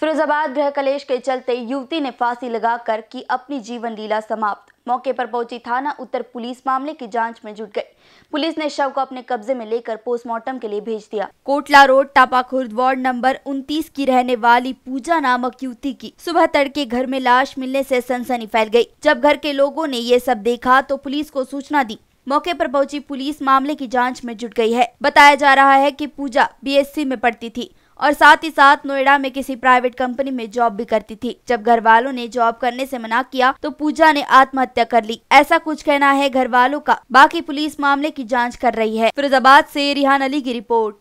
फिरोजाबाद गृह कलेश के चलते युवती ने फांसी लगाकर की अपनी जीवन लीला समाप्त मौके पर पहुंची थाना उत्तर पुलिस मामले की जांच में जुट गई पुलिस ने शव को अपने कब्जे में लेकर पोस्टमार्टम के लिए भेज दिया Kotla road Tapa Khurd ward number 29 की रहने वाली पूजा नामक युवती की सुबह तड़के घर में लाश मिलने से सनसनी फैल गई जब घर के लोगों ने ये सब देखा तो पुलिस को सूचना दी मौके पर पहुंची पुलिस मामले की जांच में जुट गई है बताया जा रहा है कि पूजा बीएससी में पढ़ती थी और साथ ही साथ नोएडा में किसी प्राइवेट कंपनी में जॉब भी करती थी जब घर वालों ने जॉब करने से मना किया तो पूजा ने आत्महत्या कर ली ऐसा कुछ कहना है घर वालों का बाकी पुलिस मामले की जाँच कर रही है फिरोजाबाद ऐसी रिहान अली की रिपोर्ट